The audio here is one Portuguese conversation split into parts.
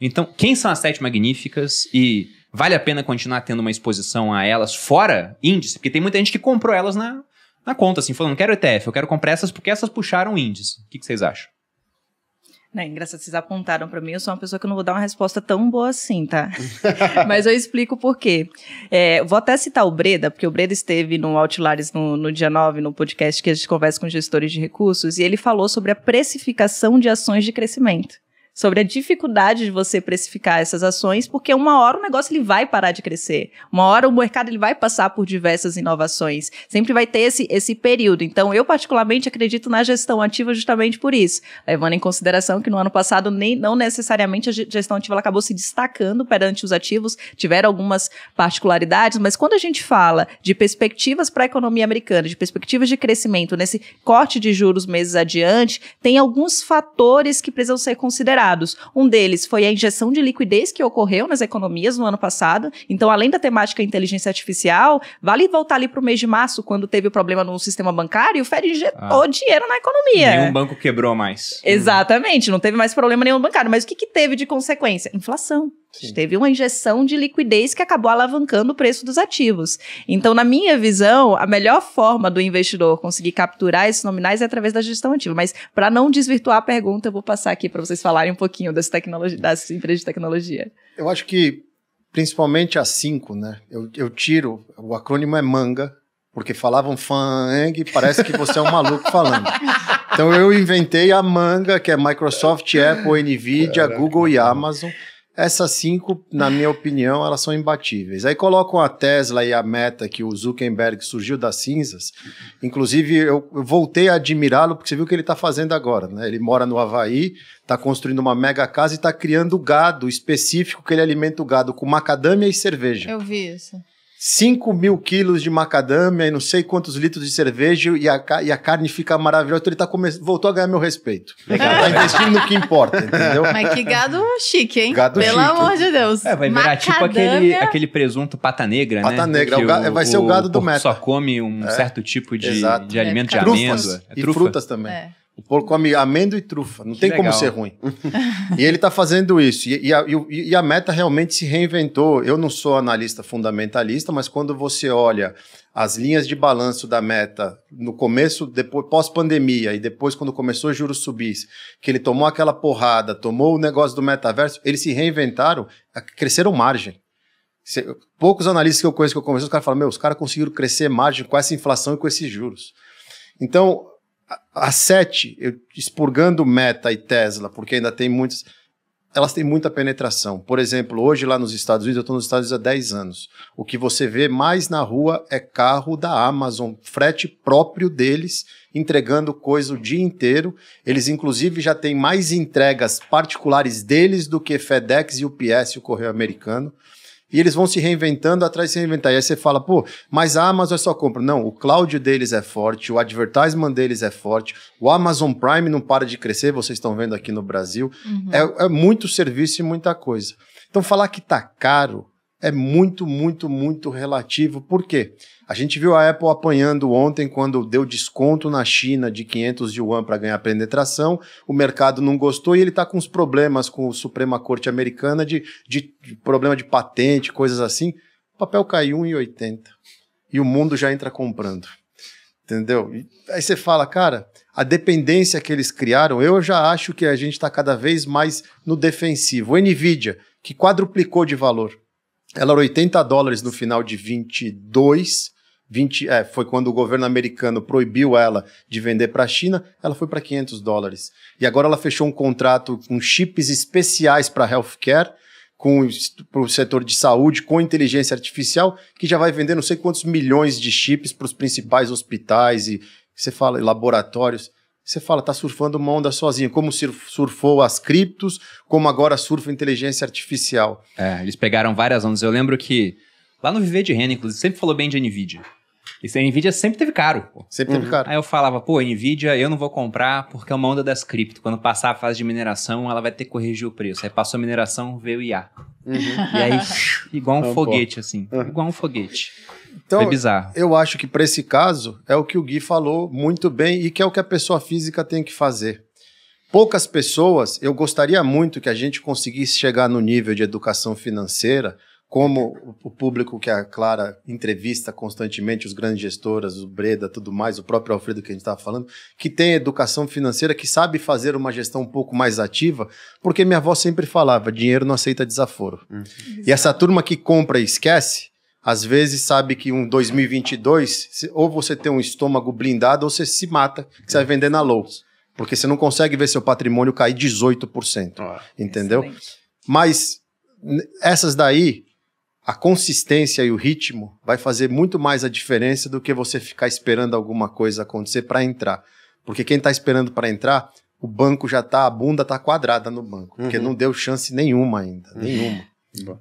Então, quem são as sete magníficas e vale a pena continuar tendo uma exposição a elas fora índice? Porque tem muita gente que comprou elas na, na conta, assim, falando, não quero ETF, eu quero comprar essas porque essas puxaram índice. O que, que vocês acham? Né, engraçado, vocês apontaram para mim, eu sou uma pessoa que não vou dar uma resposta tão boa assim, tá? Mas eu explico por quê. É, vou até citar o Breda, porque o Breda esteve no Outlares no, no, dia 9, no podcast que a gente conversa com gestores de recursos, e ele falou sobre a precificação de ações de crescimento sobre a dificuldade de você precificar essas ações, porque uma hora o negócio ele vai parar de crescer. Uma hora o mercado ele vai passar por diversas inovações. Sempre vai ter esse, esse período. Então, eu particularmente acredito na gestão ativa justamente por isso, levando em consideração que no ano passado nem não necessariamente a gestão ativa acabou se destacando perante os ativos, tiveram algumas particularidades, mas quando a gente fala de perspectivas para a economia americana, de perspectivas de crescimento nesse corte de juros meses adiante, tem alguns fatores que precisam ser considerados um deles foi a injeção de liquidez que ocorreu nas economias no ano passado. Então, além da temática inteligência artificial, vale voltar ali para o mês de março, quando teve o problema no sistema bancário, o Fed injetou ah, dinheiro na economia. Nenhum banco quebrou mais. Exatamente, não teve mais problema nenhum bancário. Mas o que, que teve de consequência? Inflação. Sim. Teve uma injeção de liquidez que acabou alavancando o preço dos ativos. Então, na minha visão, a melhor forma do investidor conseguir capturar esses nominais é através da gestão ativa. Mas, para não desvirtuar a pergunta, eu vou passar aqui para vocês falarem um pouquinho das, empresas de tecnologia. Eu acho que, principalmente a 5, né? Eu, eu tiro, o acrônimo é MANGA, porque falavam FANG, parece que você é um maluco falando. Então eu inventei a manga, que é Microsoft, Apple, Nvidia, Caraca. Google e Amazon, essas cinco, na minha opinião, elas são imbatíveis. Aí colocam a Tesla e a Meta, que o Zuckerberg surgiu das cinzas. Inclusive, eu voltei a admirá-lo, porque você viu o que ele está fazendo agora. Né? Ele mora no Havaí, está construindo uma mega casa e está criando gado específico, que ele alimenta o gado com macadâmia e cerveja. Eu vi isso. 5 mil quilos de macadâmia e não sei quantos litros de cerveja e a, e a carne fica maravilhosa. Então ele tá come... voltou a ganhar meu respeito. Legal. Tá investindo no que importa, entendeu? Mas que gado chique, hein? Gado Pelo chique. amor de Deus. É, vai virar macadâmia... tipo aquele, aquele presunto pata negra, pata né? Pata negra. O o, vai ser o, o gado do meta. Só come um é. certo tipo de, de alimento é, de amêndoa. e frutas também. É. O porco come amêndoa e trufa, não que tem legal. como ser ruim. e ele está fazendo isso. E, e, a, e, e, a, meta realmente se reinventou. Eu não sou analista fundamentalista, mas quando você olha as linhas de balanço da meta no começo, depois pós-pandemia e depois quando começou o juros subir, que ele tomou aquela porrada, tomou o negócio do metaverso, eles se reinventaram, cresceram margem. Poucos analistas que eu conheço que eu conversei, os caras falam: meu, os caras conseguiram crescer margem com essa inflação e com esses juros. Então, a sete, expurgando Meta e Tesla, porque ainda tem muitas, elas têm muita penetração. Por exemplo, hoje lá nos Estados Unidos, eu estou nos Estados Unidos há 10 anos, o que você vê mais na rua é carro da Amazon, frete próprio deles, entregando coisa o dia inteiro. Eles, inclusive, já têm mais entregas particulares deles do que FedEx e UPS o Correio Americano e eles vão se reinventando atrás de se reinventar. E aí você fala, pô, mas a Amazon é só compra. Não, o cloud deles é forte, o advertisement deles é forte, o Amazon Prime não para de crescer, vocês estão vendo aqui no Brasil. Uhum. É, é muito serviço e muita coisa. Então, falar que tá caro é muito, muito, muito relativo. Por quê? A gente viu a Apple apanhando ontem quando deu desconto na China de 500 yuan para ganhar penetração. O mercado não gostou e ele está com uns problemas com o Suprema Corte Americana de, de, de, problema de patente, coisas assim. O papel caiu 1,80 e o mundo já entra comprando. Entendeu? E aí você fala, cara, a dependência que eles criaram, eu já acho que a gente está cada vez mais no defensivo. O Nvidia, que quadruplicou de valor ela era 80 dólares no final de 22. 20, é, foi quando o governo americano proibiu ela de vender para a China, ela foi para 500 dólares. E agora ela fechou um contrato com chips especiais para healthcare, com o setor de saúde, com inteligência artificial, que já vai vender não sei quantos milhões de chips para os principais hospitais e você fala laboratórios. Você fala, tá surfando uma onda sozinho, como surfou as criptos, como agora surfa inteligência artificial. É, eles pegaram várias ondas. Eu lembro que lá no Viver de Rena, inclusive, sempre falou bem de NVIDIA. E a NVIDIA sempre teve caro. Pô. Sempre uhum. teve caro. Aí eu falava, pô, NVIDIA eu não vou comprar porque é uma onda das cripto. Quando passar a fase de mineração, ela vai ter que corrigir o preço. Aí passou a mineração, veio o IA. Uhum. E aí, igual um foguete, assim. Uhum. Igual um foguete. Então, Foi bizarro. eu acho que para esse caso é o que o Gui falou muito bem e que é o que a pessoa física tem que fazer. Poucas pessoas, eu gostaria muito que a gente conseguisse chegar no nível de educação financeira, como o público que a Clara entrevista constantemente, os grandes gestores, o Breda, tudo mais, o próprio Alfredo que a gente estava falando, que tem educação financeira, que sabe fazer uma gestão um pouco mais ativa, porque minha avó sempre falava: dinheiro não aceita desaforo. Uhum. E essa turma que compra e esquece, às vezes sabe que um 2022, ou você tem um estômago blindado, ou você se mata, que você vai vender na Lowe's. Porque você não consegue ver seu patrimônio cair 18%. Ah, entendeu? Excelente. Mas essas daí, a consistência e o ritmo vai fazer muito mais a diferença do que você ficar esperando alguma coisa acontecer para entrar. Porque quem está esperando para entrar, o banco já está, a bunda está quadrada no banco, uhum. porque não deu chance nenhuma ainda, uhum. nenhuma. Bom.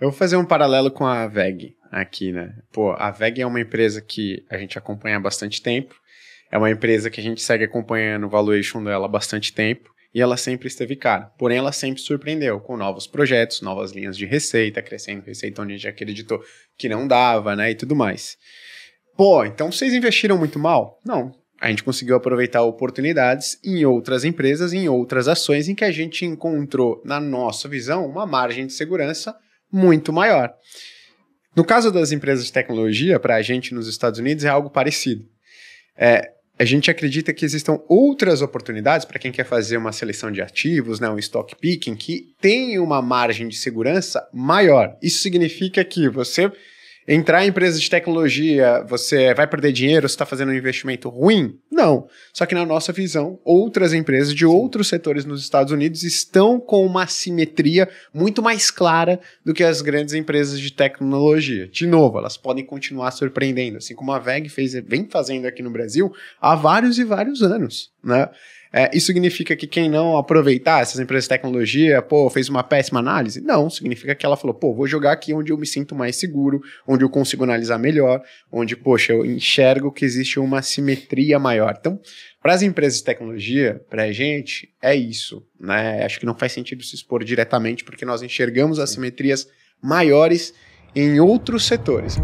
Eu vou fazer um paralelo com a VEG aqui, né? Pô, a VEG é uma empresa que a gente acompanha há bastante tempo, é uma empresa que a gente segue acompanhando o valuation dela há bastante tempo e ela sempre esteve cara. Porém, ela sempre surpreendeu com novos projetos, novas linhas de receita, crescendo receita onde a gente acreditou que não dava, né? E tudo mais. Pô, então vocês investiram muito mal? Não, a gente conseguiu aproveitar oportunidades em outras empresas, em outras ações, em que a gente encontrou, na nossa visão, uma margem de segurança muito maior. No caso das empresas de tecnologia, para a gente nos Estados Unidos é algo parecido. É, a gente acredita que existam outras oportunidades para quem quer fazer uma seleção de ativos, né, um stock picking, que tem uma margem de segurança maior. Isso significa que você entrar em empresas de tecnologia, você vai perder dinheiro, você está fazendo um investimento ruim? Não. Só que na nossa visão, outras empresas de Sim. outros setores nos Estados Unidos estão com uma simetria muito mais clara do que as grandes empresas de tecnologia. De novo, elas podem continuar surpreendendo, assim como a VEG fez, vem fazendo aqui no Brasil há vários e vários anos, né? É, isso significa que quem não aproveitar essas empresas de tecnologia, pô, fez uma péssima análise? Não, significa que ela falou, pô, vou jogar aqui onde eu me sinto mais seguro, onde eu consigo analisar melhor, onde, poxa, eu enxergo que existe uma simetria maior. Então, para as empresas de tecnologia, para a gente, é isso. Né? Acho que não faz sentido se expor diretamente, porque nós enxergamos as simetrias maiores em outros setores.